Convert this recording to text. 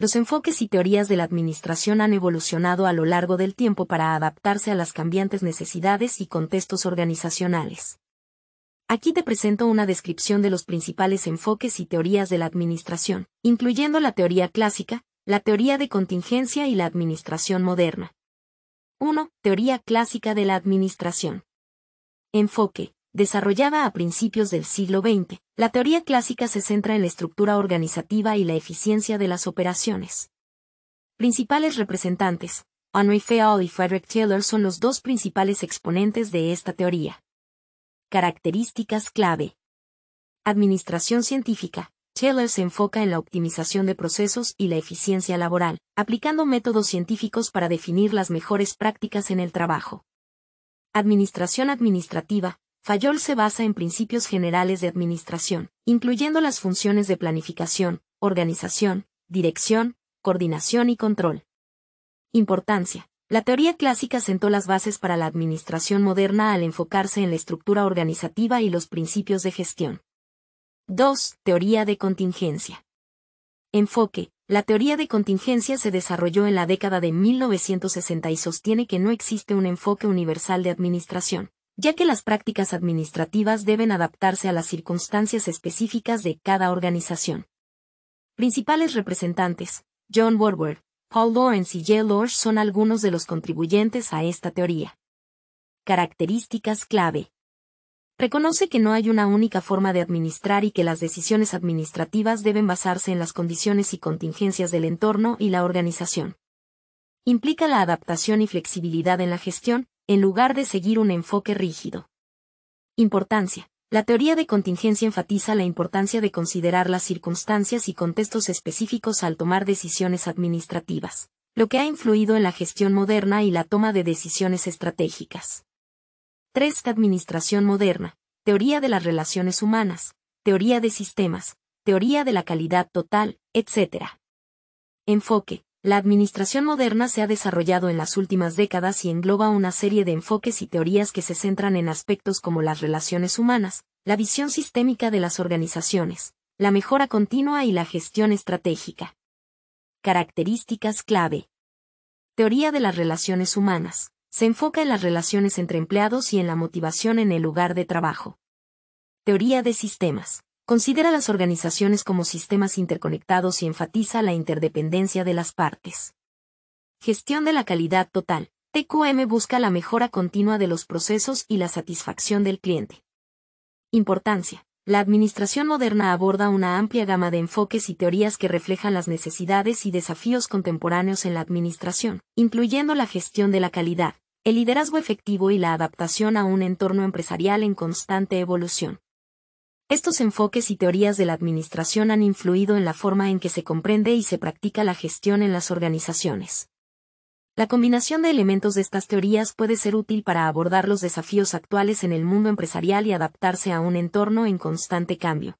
Los enfoques y teorías de la administración han evolucionado a lo largo del tiempo para adaptarse a las cambiantes necesidades y contextos organizacionales. Aquí te presento una descripción de los principales enfoques y teorías de la administración, incluyendo la teoría clásica, la teoría de contingencia y la administración moderna. 1. Teoría clásica de la administración. Enfoque, desarrollada a principios del siglo XX, la teoría clásica se centra en la estructura organizativa y la eficiencia de las operaciones. Principales representantes, Henry Fayol y Frederick Taylor son los dos principales exponentes de esta teoría. Características clave. Administración científica. Taylor se enfoca en la optimización de procesos y la eficiencia laboral, aplicando métodos científicos para definir las mejores prácticas en el trabajo. Administración administrativa. Fayol se basa en principios generales de administración, incluyendo las funciones de planificación, organización, dirección, coordinación y control. Importancia. La teoría clásica sentó las bases para la administración moderna al enfocarse en la estructura organizativa y los principios de gestión. 2. Teoría de contingencia. Enfoque. La teoría de contingencia se desarrolló en la década de 1960 y sostiene que no existe un enfoque universal de administración, ya que las prácticas administrativas deben adaptarse a las circunstancias específicas de cada organización. Principales representantes, John Woodward, Paul Lawrence y Jay Lorsch son algunos de los contribuyentes a esta teoría. Características clave. Reconoce que no hay una única forma de administrar y que las decisiones administrativas deben basarse en las condiciones y contingencias del entorno y la organización. Implica la adaptación y flexibilidad en la gestión, en lugar de seguir un enfoque rígido. Importancia. La teoría de contingencia enfatiza la importancia de considerar las circunstancias y contextos específicos al tomar decisiones administrativas, lo que ha influido en la gestión moderna y la toma de decisiones estratégicas. 3. Administración moderna. Teoría de las relaciones humanas, teoría de sistemas, teoría de la calidad total, etc. Enfoque. La administración moderna se ha desarrollado en las últimas décadas y engloba una serie de enfoques y teorías que se centran en aspectos como las relaciones humanas, la visión sistémica de las organizaciones, la mejora continua y la gestión estratégica. Características clave. Teoría de las relaciones humanas. Se enfoca en las relaciones entre empleados y en la motivación en el lugar de trabajo. Teoría de sistemas. Considera las organizaciones como sistemas interconectados y enfatiza la interdependencia de las partes. Gestión de la calidad total. TQM busca la mejora continua de los procesos y la satisfacción del cliente. Importancia. La administración moderna aborda una amplia gama de enfoques y teorías que reflejan las necesidades y desafíos contemporáneos en la administración, incluyendo la gestión de la calidad, el liderazgo efectivo y la adaptación a un entorno empresarial en constante evolución. Estos enfoques y teorías de la administración han influido en la forma en que se comprende y se practica la gestión en las organizaciones. La combinación de elementos de estas teorías puede ser útil para abordar los desafíos actuales en el mundo empresarial y adaptarse a un entorno en constante cambio.